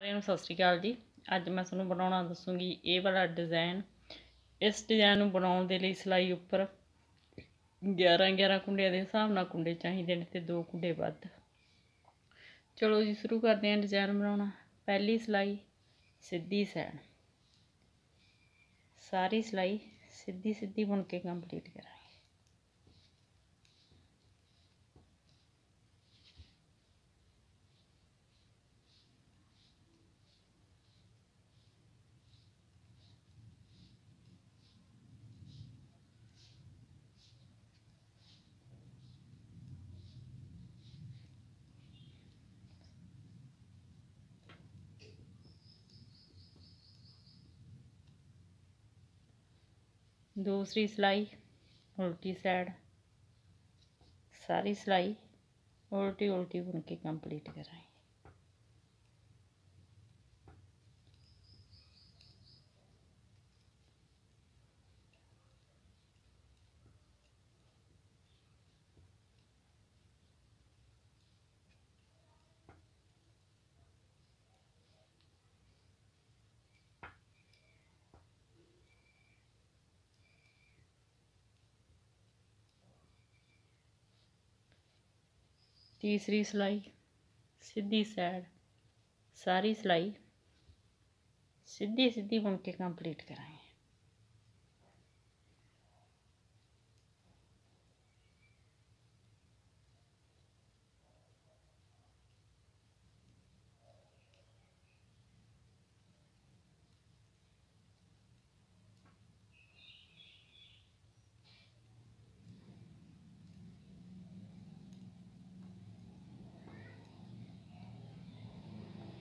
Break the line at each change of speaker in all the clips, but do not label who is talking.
ਸਾਰਿਆਂ ਨੂੰ ਸਤਿ ਸ਼੍ਰੀ ਅਕਾਲ ਜੀ ਅੱਜ ਮੈਂ ਤੁਹਾਨੂੰ ਬਣਾਉਣਾ ਦੱਸੂਗੀ ਇਹ ਵਾਲਾ ਡਿਜ਼ਾਈਨ ਇਸ ਡਿਜ਼ਾਈਨ ਨੂੰ ਬਣਾਉਣ ਦੇ ਲਈ ਸਲਾਈ ਉੱਪਰ 11 11 ਕੁੰਡਿਆਂ ਦੇ ਹਿਸਾਬ ਨਾਲ ਕੁੰਡੇ ਚਾਹੀਦੇ ਨੇ ਤੇ ਦੋ ਕੁੰਡੇ ਵੱਧ ਚਲੋ ਜੀ ਸ਼ੁਰੂ ਕਰਦੇ ਹਾਂ ਡਿਜ਼ਾਈਨ ਬਣਾਉਣਾ ਪਹਿਲੀ ਸਲਾਈ ਸਿੱਧੀ ਸੈਣ ਸਾਰੀ ਸਲਾਈ ਸਿੱਧੀ ਸਿੱਧੀ ਬੁਣ ਕੇ ਕੰਪਲੀਟ ਕਰਾਂਗੇ ਦੂਸਰੀ ਸਲਾਈ ਉਲਟੀ ਸਾਈਡ ਸਾਰੀ ਸਲਾਈ ਉਲਟੀ ਉਲਟੀ ਬੁਣ ਕੇ ਕੰਪਲੀਟ ਕਰਾਂਗੇ ਤੀਸਰੀ ਸਲਾਈ ਸਿੱਧੀ ਸਾਈਡ ਸਾਰੀ ਸਲਾਈ ਸਿੱਧੀ ਸਿੱਧੀ ਬੁਣ ਕੇ ਕੰਪਲੀਟ ਕਰਾਂਗੇ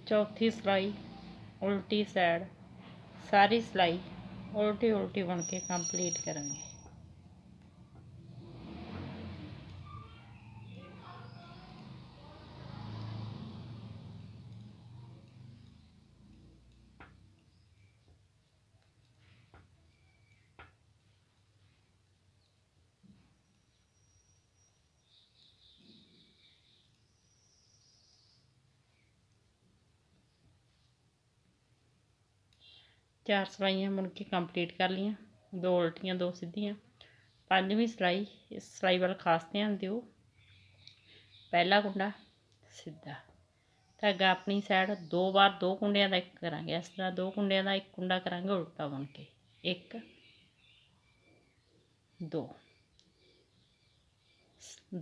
ਚੌਥੀ ਸਲਾਈ ਉਲਟੀ ਸਾਈਡ ਸਾਰੀ ਸਲਾਈ ਉਲਟੀ ਉਲਟੀ ਬਣ ਕੇ ਕੰਪਲੀਟ ਕਰਾਂਗੇ ਚਾਰ ਸਲਾਈਆਂ ਮੁੜ ਕੇ ਕੰਪਲੀਟ ਕਰ ਲਈਆਂ ਦੋ ਉਲਟੀਆਂ ਦੋ ਸਿੱਧੀਆਂ ਪੰਜਵੀਂ ਸਲਾਈ ਇਸ ਸਲਾਈ ਵੱਲ ਖਾਸ ਧਿਆਨ ਦਿਓ ਪਹਿਲਾ ਕੁੰਡਾ ਸਿੱਧਾ ਧਾਗਾ ਆਪਣੀ ਸਾਈਡ ਦੋ ਵਾਰ ਦੋ ਕੁੰਡਿਆਂ ਦਾ ਇੱਕ ਕਰਾਂਗੇ ਇਸ ਤਰ੍ਹਾਂ ਦੋ ਕੁੰਡਿਆਂ ਦਾ ਇੱਕ ਕੁੰਡਾ ਕਰਾਂਗੇ ਉਲਟਾ ਬਣ ਕੇ ਇੱਕ ਦੋ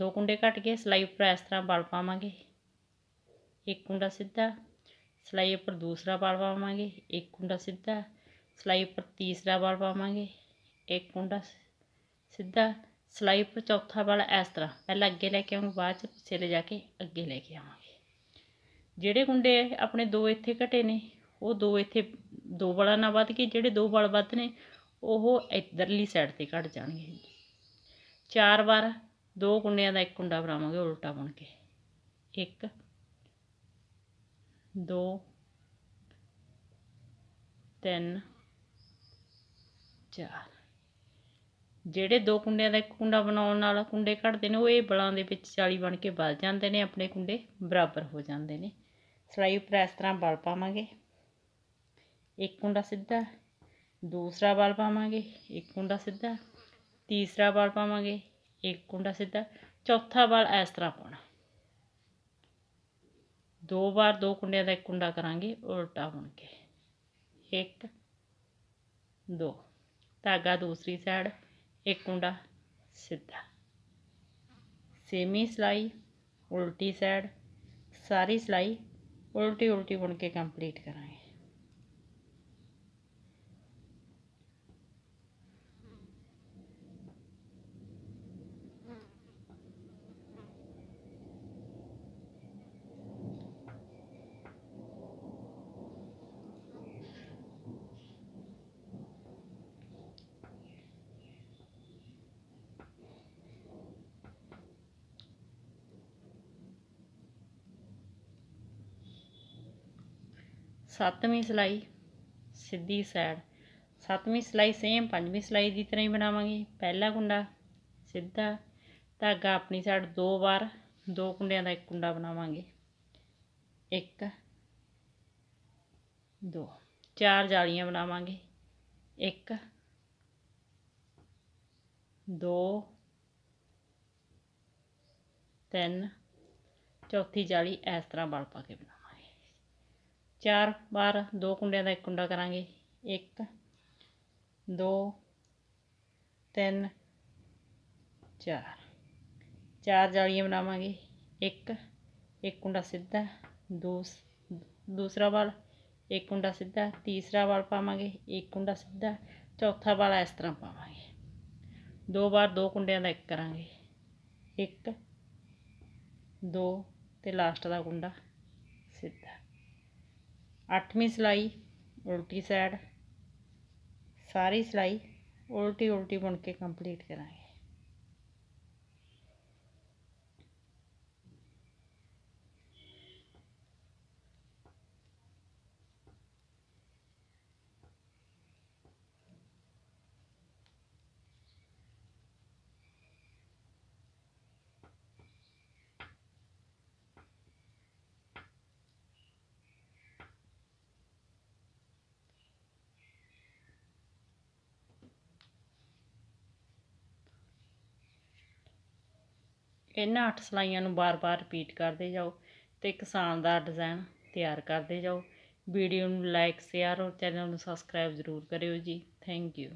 ਦੋ ਕੁੰਡੇ ਕੱਟ ਕੇ ਸਲਾਈ ਉੱਪਰ ਇਸ ਤਰ੍ਹਾਂ ਬਲ ਪਾਵਾਂਗੇ ਇੱਕ ਕੁੰਡਾ ਸਿੱਧਾ ਸਲਾਈ ਉੱਪਰ ਦੂਸਰਾ ਬਲ ਪਾਵਾਂਗੇ ਇੱਕ ਕੁੰਡਾ ਸਿੱਧਾ ਸਲਾਈ ਉੱਪਰ ਤੀਸਰਾ ਵਾਲ ਪਾਵਾਂਗੇ ਇੱਕ ਕੁੰਡਾ ਸਿੱਧਾ ਸਲਾਈ ਉੱਪਰ ਚੌਥਾ ਵਾਲ ਇਸ ਤਰ੍ਹਾਂ ਪਹਿਲਾਂ ਅੱਗੇ ਲੈ ਕੇ ਆਵਾਂਗੇ ਬਾਅਦ ਚ ਪਿੱਛੇ ਲੈ ਜਾ ਕੇ ਅੱਗੇ ਲੈ ਕੇ ਆਵਾਂਗੇ ਜਿਹੜੇ ਕੁੰਡੇ ਆਪਣੇ ਦੋ ਇੱਥੇ ਘਟੇ ਨੇ ਉਹ ਦੋ ਇੱਥੇ ਦੋ ਵਾਲਾਂ ਨਾਲ ਵੱਧ ਕੇ ਜਿਹੜੇ ਦੋ ਵਾਲ ਵੱਧ ਨੇ ਉਹ ਇਧਰਲੀ ਸਾਈਡ ਤੇ ਘਟ ਜਾਣਗੇ ਚਾਰ ਵਾਰ ਦੋ ਕੁੰਡਿਆਂ ਦਾ ਇੱਕ ਕੁੰਡਾ ਬਣਾਵਾਂਗੇ ਉਲਟਾ ਬਣ ਕੇ ਇੱਕ ਦੋ ਤਿੰਨ ਚਾਰ ਜਿਹੜੇ ਦੋ ਕੁੰਡਿਆਂ ਦਾ ਇੱਕ ਕੁੰਡਾ ਬਣਾਉਣ ਨਾਲ ਕੁੰਡੇ ਘਟਦੇ ਨੇ ਉਹ ਇਹ ਬਲਾਂ ਦੇ ਵਿੱਚ ਚਾਲੀ ਬਣ ਕੇ ਵੱਧ ਜਾਂਦੇ ਨੇ ਆਪਣੇ ਕੁੰਡੇ ਬਰਾਬਰ ਹੋ ਜਾਂਦੇ ਨੇ ਸਲਾਈ ਉੱਪਰ ਇਸ ਤਰ੍ਹਾਂ ਬਲ ਪਾਵਾਂਗੇ ਇੱਕ ਕੁੰਡਾ ਸਿੱਧਾ ਦੂਸਰਾ ਬਲ ਪਾਵਾਂਗੇ ਇੱਕ ਕੁੰਡਾ ਸਿੱਧਾ ਤੀਸਰਾ ਬਲ ਪਾਵਾਂਗੇ ਇੱਕ ਕੁੰਡਾ ਸਿੱਧਾ ਚੌਥਾ ਬਲ ਇਸ ਤਰ੍ਹਾਂ ਪਾਉਣਾ ਦੋ ਵਾਰ ਦੋ ਕੁੰਡਿਆਂ ਦਾ ਇੱਕ ਕੁੰਡਾ ਕਰਾਂਗੇ ਉਲਟਾ ਬਣ ਕੇ ਇੱਕ ਦੋ धागा दूसरी साइड एक कुंडा सीधा सेमी सिलाई उल्टी साइड सारी सिलाई उल्टी उल्टी बुन के कंप्लीट कराएं ਸੱਤਵੀਂ ਸਲਾਈ ਸਿੱਧੀ ਸਾਈਡ ਸੱਤਵੀਂ ਸਲਾਈ ਸੇਮ ਪੰਜਵੀਂ ਸਲਾਈ ਦੀ ਤਰ੍ਹਾਂ ਹੀ ਬਣਾਵਾਂਗੇ ਪਹਿਲਾ ਕੁੰਡਾ ਸਿੱਧਾ ਧਾਗਾ ਆਪਣੀ ਸਾਈਡ ਦੋ ਵਾਰ ਦੋ ਕੁੰਡਿਆਂ ਦਾ ਇੱਕ ਕੁੰਡਾ ਬਣਾਵਾਂਗੇ ਇੱਕ ਦੋ ਚਾਰ ਜਾਲੀਆਂ ਬਣਾਵਾਂਗੇ ਇੱਕ ਦੋ ਤਿੰਨ ਚੌਥੀ ਜਾਲੀ ਇਸ ਤਰ੍ਹਾਂ ਬਣ ਪਾ ਕੇ ਬਣਾ ਚਾਰ ਬਾਰ ਦੋ ਕੁੰਡਿਆਂ ਦਾ ਇੱਕ ਕੁੰਡਾ ਕਰਾਂਗੇ 1 2 3 4 ਚਾਰ ਜਾਲੀਆਂ ਬਣਾਵਾਂਗੇ ਇੱਕ ਇੱਕ ਕੁੰਡਾ ਸਿੱਧਾ ਦੂਸ ਦੂਸਰਾ ਵਾਲ ਇੱਕ ਕੁੰਡਾ ਸਿੱਧਾ ਤੀਸਰਾ ਵਾਲ ਪਾਵਾਂਗੇ ਇੱਕ ਕੁੰਡਾ ਸਿੱਧਾ ਚੌਥਾ ਵਾਲ ਇਸ ਤਰ੍ਹਾਂ ਪਾਵਾਂਗੇ ਦੋ ਵਾਰ ਦੋ ਕੁੰਡਿਆਂ ਦਾ ਇੱਕ ਕਰਾਂਗੇ ਇੱਕ ਦੋ ਤੇ ਲਾਸਟ ਦਾ ਕੁੰਡਾ ਸਿੱਧਾ ਅੱਠਵੀਂ ਸਲਾਈ ਉਲਟੀ ਸਾਈਡ ਸਾਰੀ ਸਲਾਈ ਉਲਟੀ ਉਲਟੀ ਬੁਣ ਕੇ ਕੰਪਲੀਟ ਕਰਾਂਗੇ ਇਹਨਾਂ 8 ਸਲਾਈਆਂ ਨੂੰ ਬਾਰ-ਬਾਰ ਰਿਪੀਟ ਕਰਦੇ ਜਾਓ ਤੇ ਇੱਕ ਸ਼ਾਨਦਾਰ ਡਿਜ਼ਾਈਨ ਤਿਆਰ ਕਰਦੇ ਜਾਓ ਵੀਡੀਓ ਨੂੰ ਲਾਈਕ ਸ਼ੇਅਰ ਔਰ ਚੈਨਲ ਨੂੰ ਸਬਸਕ੍ਰਾਈਬ ਜ਼ਰੂਰ ਕਰਿਓ ਜੀ ਥੈਂਕ ਯੂ